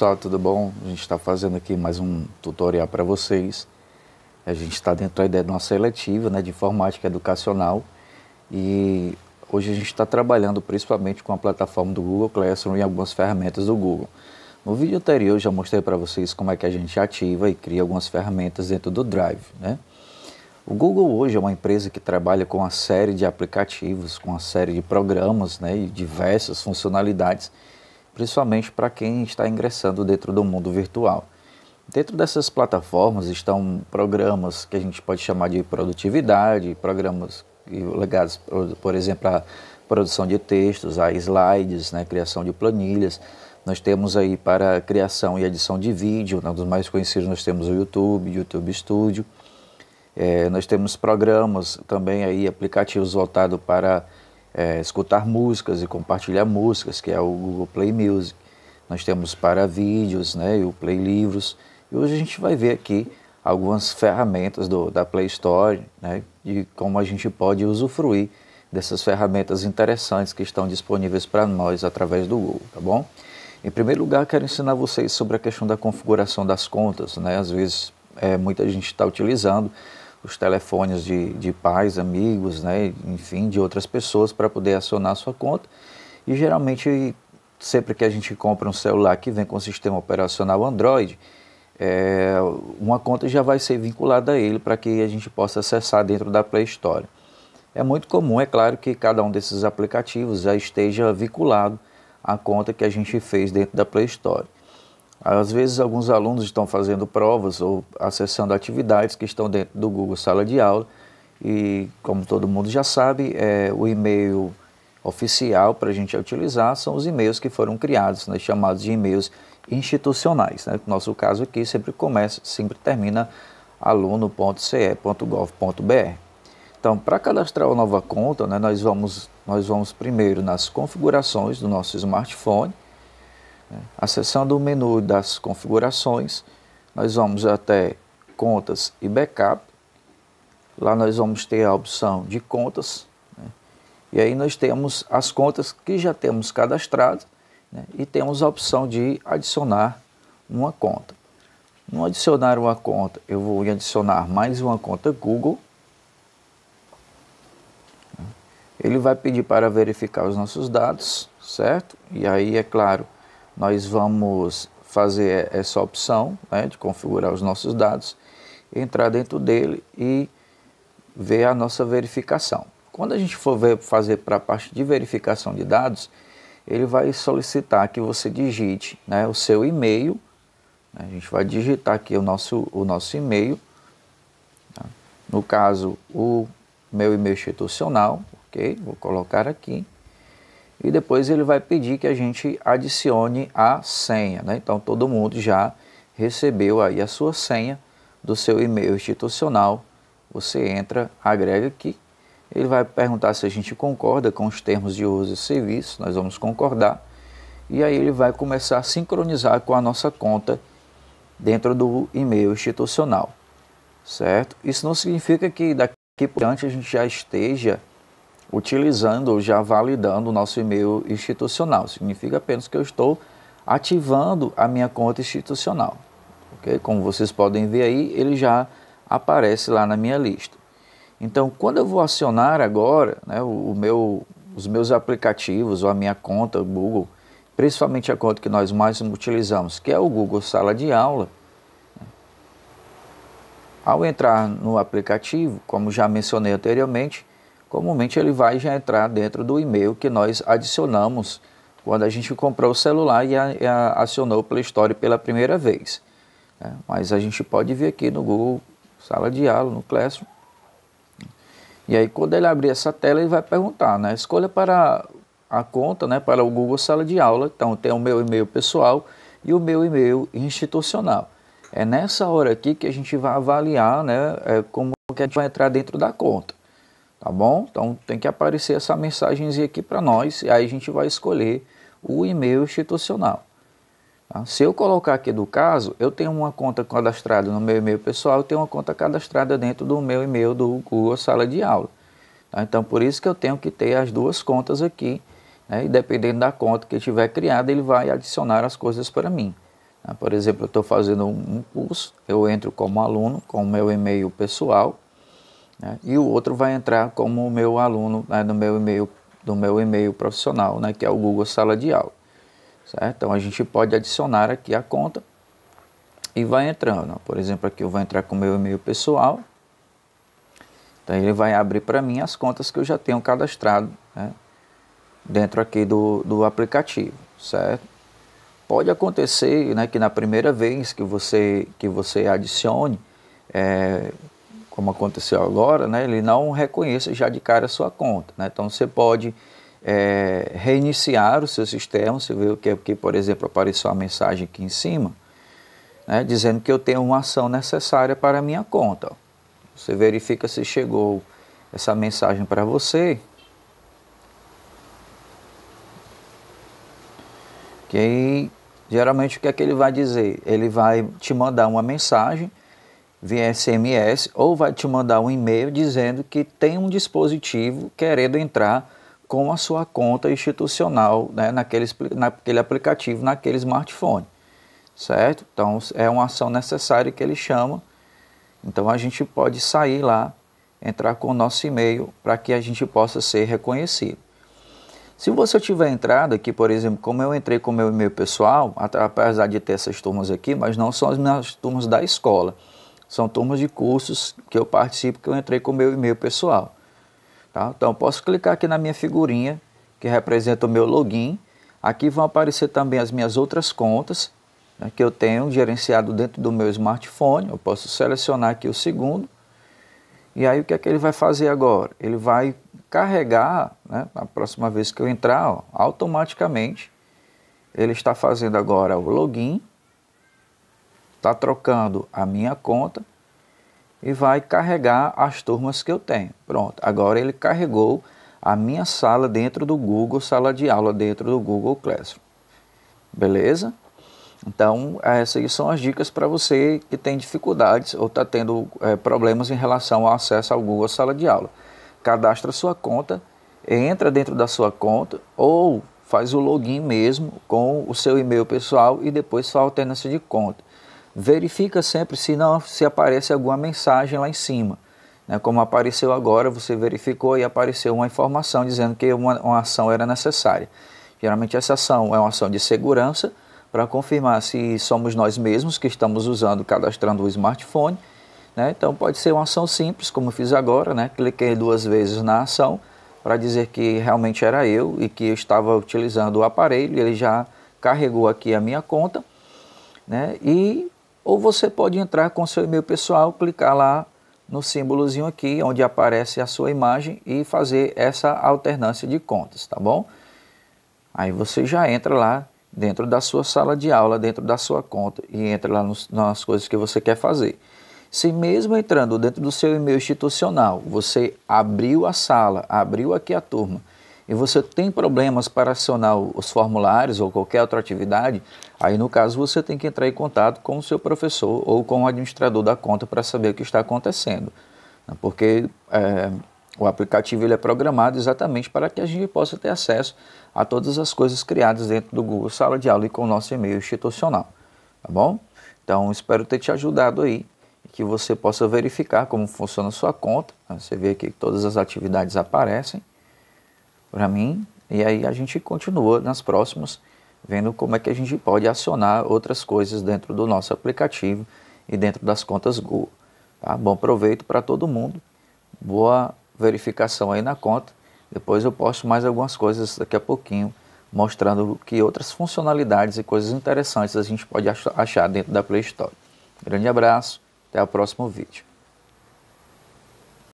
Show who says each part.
Speaker 1: pessoal, tudo bom? A gente está fazendo aqui mais um tutorial para vocês. A gente está dentro da ideia de uma seletiva né, de informática educacional e hoje a gente está trabalhando principalmente com a plataforma do Google Classroom e algumas ferramentas do Google. No vídeo anterior eu já mostrei para vocês como é que a gente ativa e cria algumas ferramentas dentro do Drive. Né? O Google hoje é uma empresa que trabalha com uma série de aplicativos, com uma série de programas né, e diversas funcionalidades principalmente para quem está ingressando dentro do mundo virtual. Dentro dessas plataformas estão programas que a gente pode chamar de produtividade, programas ligados, por exemplo, à produção de textos, a slides, né, criação de planilhas. Nós temos aí para criação e edição de vídeo, né, um dos mais conhecidos nós temos o YouTube, YouTube Studio. É, nós temos programas também aí, aplicativos voltados para é, escutar músicas e compartilhar músicas, que é o Google Play Music. Nós temos para vídeos né, e o Play Livros. E hoje a gente vai ver aqui algumas ferramentas do, da Play Store né, e como a gente pode usufruir dessas ferramentas interessantes que estão disponíveis para nós através do Google, tá bom? Em primeiro lugar, quero ensinar vocês sobre a questão da configuração das contas, né? Às vezes é, muita gente está utilizando, os telefones de, de pais, amigos, né, enfim, de outras pessoas para poder acionar a sua conta. E geralmente, sempre que a gente compra um celular que vem com o sistema operacional Android, é, uma conta já vai ser vinculada a ele para que a gente possa acessar dentro da Play Store. É muito comum, é claro, que cada um desses aplicativos já esteja vinculado à conta que a gente fez dentro da Play Store. Às vezes, alguns alunos estão fazendo provas ou acessando atividades que estão dentro do Google Sala de Aula. E, como todo mundo já sabe, é, o e-mail oficial para a gente utilizar são os e-mails que foram criados, né, chamados de e-mails institucionais. Né? No nosso caso aqui, sempre começa, sempre termina aluno.ce.gov.br. Então, para cadastrar a nova conta, né, nós, vamos, nós vamos primeiro nas configurações do nosso smartphone Acessando o menu das configurações, nós vamos até contas e backup. Lá nós vamos ter a opção de contas. Né? E aí nós temos as contas que já temos cadastrado né? e temos a opção de adicionar uma conta. No adicionar uma conta, eu vou adicionar mais uma conta Google. Ele vai pedir para verificar os nossos dados, certo? E aí, é claro, nós vamos fazer essa opção né, de configurar os nossos dados, entrar dentro dele e ver a nossa verificação. Quando a gente for ver, fazer para a parte de verificação de dados, ele vai solicitar que você digite né, o seu e-mail. a gente vai digitar aqui o nosso, o nosso e-mail. Tá? No caso, o meu e-mail institucional, ok? Vou colocar aqui e depois ele vai pedir que a gente adicione a senha. Né? Então todo mundo já recebeu aí a sua senha do seu e-mail institucional. Você entra, agrega aqui. Ele vai perguntar se a gente concorda com os termos de uso e serviço. Nós vamos concordar. E aí ele vai começar a sincronizar com a nossa conta dentro do e-mail institucional. Certo? Isso não significa que daqui por diante a gente já esteja utilizando ou já validando o nosso e-mail institucional. Significa apenas que eu estou ativando a minha conta institucional. Okay? Como vocês podem ver aí, ele já aparece lá na minha lista. Então, quando eu vou acionar agora né, o, o meu, os meus aplicativos ou a minha conta Google, principalmente a conta que nós mais utilizamos, que é o Google Sala de Aula, né, ao entrar no aplicativo, como já mencionei anteriormente, comumente ele vai já entrar dentro do e-mail que nós adicionamos quando a gente comprou o celular e, a, e a, acionou o Play Store pela primeira vez. Né? Mas a gente pode vir aqui no Google Sala de Aula, no Classroom. E aí quando ele abrir essa tela, ele vai perguntar, né? Escolha para a conta, né? Para o Google Sala de Aula. Então tem o meu e-mail pessoal e o meu e-mail institucional. É nessa hora aqui que a gente vai avaliar, né? É como que a gente vai entrar dentro da conta tá bom? Então tem que aparecer essa mensagenzinha aqui para nós e aí a gente vai escolher o e-mail institucional. Tá? Se eu colocar aqui do caso, eu tenho uma conta cadastrada no meu e-mail pessoal, eu tenho uma conta cadastrada dentro do meu e-mail do Google Sala de Aula. Tá? Então por isso que eu tenho que ter as duas contas aqui, né? e dependendo da conta que tiver criada, ele vai adicionar as coisas para mim. Tá? Por exemplo, eu estou fazendo um curso, eu entro como aluno com o meu e-mail pessoal, né? E o outro vai entrar como meu aluno né, no meu e-mail do meu e-mail profissional, né, que é o Google Sala de Aula. Certo? Então a gente pode adicionar aqui a conta e vai entrando. Por exemplo, aqui eu vou entrar com o meu e-mail pessoal. Então ele vai abrir para mim as contas que eu já tenho cadastrado né, dentro aqui do, do aplicativo, certo? Pode acontecer né, que na primeira vez que você, que você adicione, é, como aconteceu agora, né, ele não reconheça já de cara a sua conta. Né? Então você pode é, reiniciar o seu sistema, você vê o que por exemplo, apareceu a mensagem aqui em cima, né, dizendo que eu tenho uma ação necessária para a minha conta. Você verifica se chegou essa mensagem para você. Que aí, geralmente o que é que ele vai dizer? Ele vai te mandar uma mensagem via SMS ou vai te mandar um e-mail dizendo que tem um dispositivo querendo entrar com a sua conta institucional né, naquele, naquele aplicativo, naquele smartphone, certo? Então é uma ação necessária que ele chama. Então a gente pode sair lá, entrar com o nosso e-mail para que a gente possa ser reconhecido. Se você tiver entrado aqui, por exemplo, como eu entrei com meu e-mail pessoal, apesar de ter essas turmas aqui, mas não são as minhas turmas da escola. São turmas de cursos que eu participo, que eu entrei com o meu e-mail pessoal. Tá? Então, posso clicar aqui na minha figurinha, que representa o meu login. Aqui vão aparecer também as minhas outras contas, né, que eu tenho gerenciado dentro do meu smartphone. Eu posso selecionar aqui o segundo. E aí, o que é que ele vai fazer agora? Ele vai carregar, né, na próxima vez que eu entrar, ó, automaticamente, ele está fazendo agora o login está trocando a minha conta e vai carregar as turmas que eu tenho. Pronto, agora ele carregou a minha sala dentro do Google, sala de aula dentro do Google Classroom. Beleza? Então, essas são as dicas para você que tem dificuldades ou está tendo é, problemas em relação ao acesso ao Google Sala de Aula. Cadastra sua conta, entra dentro da sua conta ou faz o login mesmo com o seu e-mail pessoal e depois sua alternância de conta verifica sempre se não se aparece alguma mensagem lá em cima. Né? Como apareceu agora, você verificou e apareceu uma informação dizendo que uma, uma ação era necessária. Geralmente essa ação é uma ação de segurança para confirmar se somos nós mesmos que estamos usando, cadastrando o smartphone. Né? Então pode ser uma ação simples, como fiz agora, né? cliquei duas vezes na ação para dizer que realmente era eu e que eu estava utilizando o aparelho, ele já carregou aqui a minha conta. Né? E ou você pode entrar com seu e-mail pessoal, clicar lá no símbolozinho aqui, onde aparece a sua imagem e fazer essa alternância de contas, tá bom? Aí você já entra lá dentro da sua sala de aula, dentro da sua conta e entra lá nos, nas coisas que você quer fazer. Se mesmo entrando dentro do seu e-mail institucional, você abriu a sala, abriu aqui a turma, e você tem problemas para acionar os formulários ou qualquer outra atividade, aí no caso você tem que entrar em contato com o seu professor ou com o administrador da conta para saber o que está acontecendo. Né? Porque é, o aplicativo ele é programado exatamente para que a gente possa ter acesso a todas as coisas criadas dentro do Google Sala de Aula e com o nosso e-mail institucional. Tá bom? Então espero ter te ajudado aí que você possa verificar como funciona a sua conta. Né? Você vê aqui que todas as atividades aparecem para mim. E aí a gente continua nas próximas, vendo como é que a gente pode acionar outras coisas dentro do nosso aplicativo e dentro das contas Google. Tá? Bom proveito para todo mundo, boa verificação aí na conta. Depois eu posto mais algumas coisas daqui a pouquinho, mostrando que outras funcionalidades e coisas interessantes a gente pode achar dentro da Play Store. Grande abraço, até o próximo vídeo.